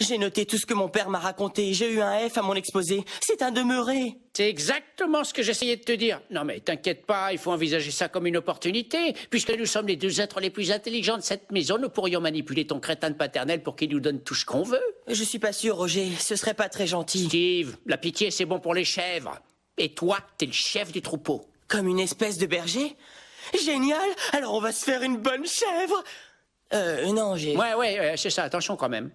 J'ai noté tout ce que mon père m'a raconté. J'ai eu un F à mon exposé. C'est un demeuré. C'est exactement ce que j'essayais de te dire. Non mais t'inquiète pas, il faut envisager ça comme une opportunité. Puisque nous sommes les deux êtres les plus intelligents de cette maison, nous pourrions manipuler ton crétin de paternel pour qu'il nous donne tout ce qu'on veut. Je suis pas sûr, Roger. Ce serait pas très gentil. Steve, la pitié, c'est bon pour les chèvres. Et toi, t'es le chef du troupeau. Comme une espèce de berger Génial Alors on va se faire une bonne chèvre Euh, non, j'ai... Ouais, ouais, ouais c'est ça, attention quand même.